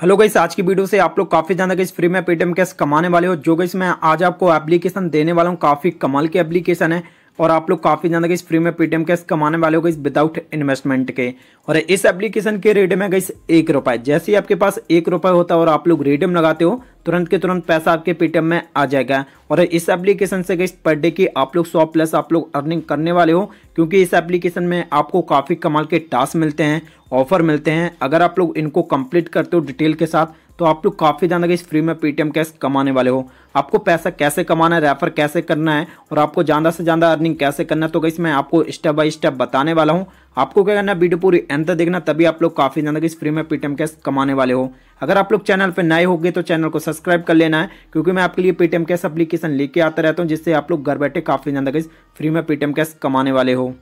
hello guys आज की video से आप लोग काफ़ी ज़्यादा गई फ्री में पेटीएम कैश कमाने वाले हो जो गई मैं आज आपको एप्लीकेशन देने वाला हूँ काफ़ी कमाल की एप्लीकेशन है और आप लोग काफ़ी ज़्यादा गई फ्री में पेटीएम कैश कमाने वाले हो गए विदाउट इन्वेस्टमेंट के और इस एप्लीकेशन के रेडियम है गई एक रुपए जैसे ही आपके पास एक रुपए होता है और आप लोग रेडियम लगाते हो तुरंत के तुरंत पैसा आपके पेटीएम में आ जाएगा और इस एप्लीकेशन से गई पर डे की आप लोग सौ प्लस आप लोग अर्निंग करने वाले हो क्योंकि इस एप्लीकेशन में आपको काफ़ी कमाल के टास्क मिलते हैं ऑफर मिलते हैं अगर आप लोग इनको कंप्लीट करते हो डिटेल के साथ तो आप लोग काफ़ी ध्यान इस फ्री में पेटीएम कैश कमाने वाले हो आपको पैसा कैसे कमाना है रेफर कैसे करना है और आपको ज़्यादा से ज़्यादा अर्निंग कैसे करना है तो गई मैं आपको स्टेप बाय स्टेप बताने वाला हूँ आपको क्या करना वीडियो पूरी एंड तक देखना तभी आप लोग काफ़ी ज़्यादा इस फ्री में पेटीएम कैश कमाने वाले हो अगर आप लोग चैनल पर नए होंगे तो चैनल को सब्सक्राइब कर लेना है क्योंकि मैं आपके लिए पेटीएम कैश अपलीकेशन लेके आता रहता हूँ जिससे आप लोग घर बैठे काफ़ी ज़्यादा फ्री में पेटीएम कैश कमाने वाले हो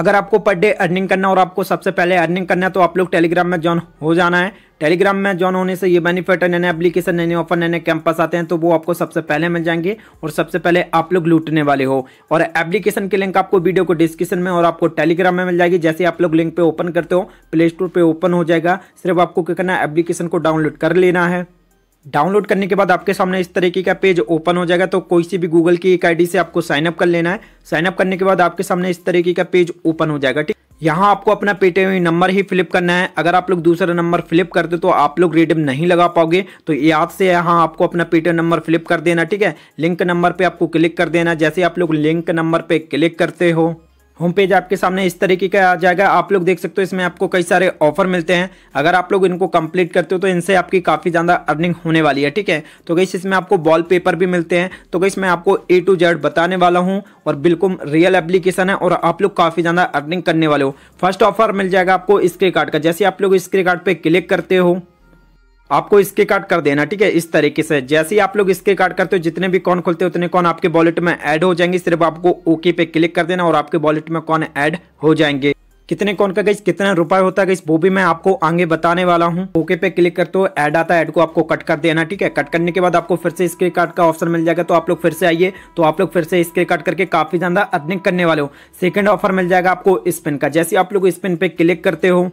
अगर आपको पर डे अर्निंग करना और आपको सबसे पहले अर्निंग करना है तो आप लोग टेलीग्राम में ज्वाइन हो जाना है टेलीग्राम में ज्वाइन होने से ये बेनिफिट है नए नए एप्लीकेशन नए नए ऑफर नए नए कैंपस आते हैं तो वो आपको सबसे पहले मिल जाएंगे और सबसे पहले आप लोग लूटने वाले हो और एप्लीकेशन के लिंक आपको वीडियो को डिस्क्रिप्शन में और आपको टेलीग्राम में मिल जाएगी जैसे आप लोग लिंक पे ओपन करते हो प्ले स्टोर पर ओपन हो जाएगा सिर्फ आपको क्या करना है एप्लीकेशन को डाउनलोड कर लेना है डाउनलोड करने के बाद आपके सामने इस तरीके का पेज ओपन हो जाएगा तो कोई सी भी गूगल की एक आईडी से आपको साइनअप कर लेना है साइनअप करने के बाद आपके सामने इस तरीके का पेज ओपन हो जाएगा ठीक यहाँ आपको अपना पेटीएम नंबर ही फिलिप करना है अगर आप लोग दूसरा नंबर फिलिप करते तो आप लोग रिडीम नहीं लगा पाओगे तो याद से यहाँ आपको अपना पेटीएम नंबर फिलिप कर देना ठीक है लिंक नंबर पे आपको क्लिक कर देना जैसे आप लोग लिंक नंबर पे क्लिक करते हो होम पेज आपके सामने इस तरीके का आ जाएगा आप लोग देख सकते हो इसमें आपको कई सारे ऑफर मिलते हैं अगर आप लोग इनको कंप्लीट करते हो तो इनसे आपकी काफ़ी ज़्यादा अर्निंग होने वाली है ठीक है तो गई इसमें आपको वॉल पेपर भी मिलते हैं तो गई मैं आपको ए टू जेड बताने वाला हूँ और बिल्कुल रियल एप्लीकेशन है और आप लोग काफ़ी ज़्यादा अर्निंग करने वाले हो फर्स्ट ऑफर मिल जाएगा आपको स्क्रे कार्ड का जैसे आप लोग स्क्रे कार्ड पर क्लिक करते हो आपको इसके कार्ड कर देना ठीक है इस तरीके से जैसे ही आप लोग इसके कार्ड करते हो जितने भी कॉन खुलते हो उतने कॉन आपके वॉलेट में ऐड हो जाएंगे सिर्फ आपको ओके पे क्लिक कर देना और आपके वॉलेट में कॉन ऐड हो जाएंगे कितने कौन का गई कितना रुपए होता है वो भी मैं आपको आगे बताने वाला हूँ ओके पे क्लिक करते हो ऐड आता है ऐड को आपको कट कर देना ठीक है कट करने के बाद आपको फिर से स्क्रीन कार्ड का ऑप्शन मिल जाएगा तो आप लोग फिर से आइए तो आप लोग फिर से स्क्रीन कार्ड करके काफी ज्यादा अर्निंग करने वाले हो सेकेंड ऑफर मिल जाएगा आपको स्पिन का जैसे आप लोग स्पिन पे क्लिक करते हो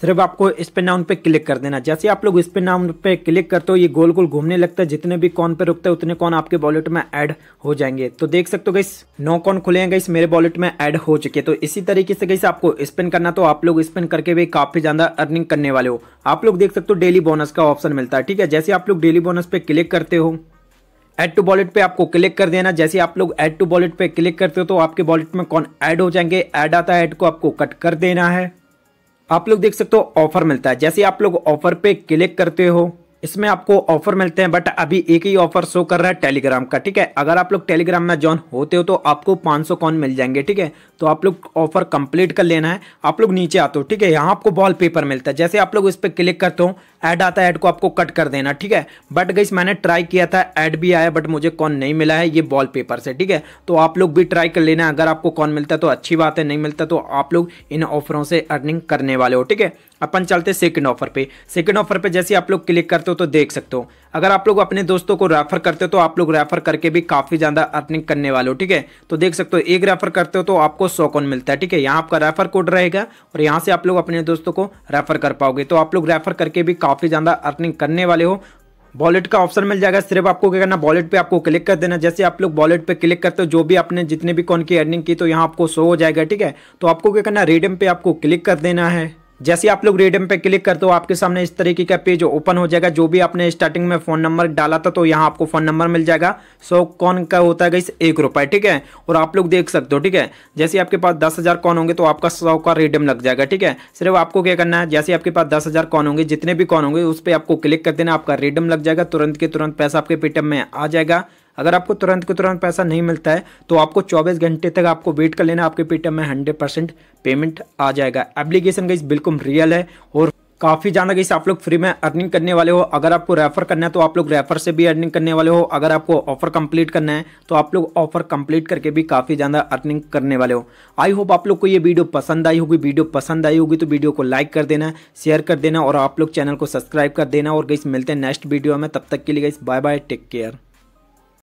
सिर्फ आपको इस पे नाउन पे क्लिक कर देना जैसे आप लोग इस पे नाउन पे क्लिक करते हो ये गोल गोल घूमने लगता है जितने भी कॉन पे रुकते हैं उतने कॉन आपके वॉलेट में ऐड हो जाएंगे तो देख सकते हो गई नौ कॉन खुले हैं गई मेरे वॉलेट में ऐड हो चुके तो इसी तरीके से गई आपको स्पेन करना तो आप लोग स्पेन करके भी काफी ज्यादा अर्निंग करने वाले हो आप लोग देख सकते हो डेली बोनस का ऑप्शन मिलता है ठीक है जैसे आप लोग डेली बोनस पे क्लिक करते हो एड टू वॉलेट पे आपको क्लिक कर देना जैसे आप लोग एड टू वॉलेट पे क्लिक करते हो तो आपके वॉलेट में कौन ऐड हो जाएंगे ऐड आता है ऐड को आपको कट कर देना है आप लोग देख सकते हो ऑफर मिलता है जैसे आप लोग ऑफर पे क्लिक करते हो इसमें आपको ऑफर मिलते हैं बट अभी एक ही ऑफर शो कर रहा है टेलीग्राम का ठीक है अगर आप लोग टेलीग्राम में ज्वाइन होते हो तो आपको 500 कॉन मिल जाएंगे ठीक है तो आप लोग ऑफर कंप्लीट कर लेना है आप लोग नीचे आते हो ठीक है यहाँ आपको वॉल पेपर मिलता है जैसे आप लोग इस पर क्लिक करते हो ऐड आता है ऐड को आपको कट कर देना ठीक है बट गई मैंने ट्राई किया था ऐड भी आया बट मुझे कॉन नहीं मिला है ये वॉल पेपर से ठीक है तो आप लोग भी ट्राई कर लेना अगर आपको कॉन मिलता है तो अच्छी बात है नहीं मिलता तो आप लोग इन ऑफरों से अर्निंग करने वाले हो ठीक है अपन चलते सेकंड ऑफर पे सेकंड ऑफर पे जैसे आप लोग क्लिक करते हो तो देख सकते हो अगर आप लोग अपने दोस्तों को रेफर करते हो तो आप लोग रेफर करके भी काफ़ी ज़्यादा अर्निंग करने वाले हो ठीक है तो देख सकते हो एक रेफर करते हो तो आपको सौ कौन मिलता है ठीक है यहाँ आपका रेफर कोड रहेगा और यहाँ से आप लोग अपने दोस्तों को रेफर कर पाओगे तो आप लोग रेफर करके भी काफ़ी ज़्यादा अर्निंग करने वाले हो वॉलेट का ऑप्शन मिल जाएगा सिर्फ आपको क्या करना वॉलेट पे आपको क्लिक कर देना जैसे आप लोग वॉलेट पे क्लिक करते हो जो भी आपने जितने भी कौन की अर्निंग की तो यहाँ आपको शो हो जाएगा ठीक है तो आपको क्या करना रेडियम पे आपको क्लिक कर देना है जैसे आप लोग रेडियम पे क्लिक करते हो आपके सामने इस तरीके का पेज ओपन हो जाएगा जो भी आपने स्टार्टिंग में फ़ोन नंबर डाला था तो यहाँ आपको फ़ोन नंबर मिल जाएगा सौ कौन का होता है इस एक रुपए ठीक है और आप लोग देख सकते हो ठीक है जैसे आपके पास दस हज़ार कौन होंगे तो आपका सौ का रेडियम लग जाएगा ठीक है सिर्फ आपको क्या करना है जैसे आपके पास दस हज़ार कौन होंगे जितने भी कौन होंगे उस पर आपको क्लिक कर देना आपका रेडियम लग जाएगा तुरंत के तुरंत पैसा आपके पेटीएम में आ जाएगा अगर आपको तुरंत के तुरंत पैसा नहीं मिलता है तो आपको 24 घंटे तक आपको वेट कर लेना आपके पेटीएम में हंड्रेड परसेंट पेमेंट आ जाएगा एप्लीकेशन गई बिल्कुल रियल है और काफ़ी ज्यादा गई आप लोग फ्री में अर्निंग करने वाले हो अगर आपको रेफर करना है तो आप लोग रेफर से भी अर्निंग करने वाले हो अगर आपको ऑफर कंप्लीट करना है तो आप लोग ऑफर कंप्लीट करके भी काफ़ी ज़्यादा अर्निंग करने वाले हो आई होप आप लोग को ये वीडियो पसंद आई होगी वीडियो पसंद आई होगी तो वीडियो को लाइक कर देना शेयर कर देना और आप लोग चैनल को सब्सक्राइब कर देना और गई मिलते हैं नेक्स्ट वीडियो में तब तक के लिए गई बाय बाय टेक केयर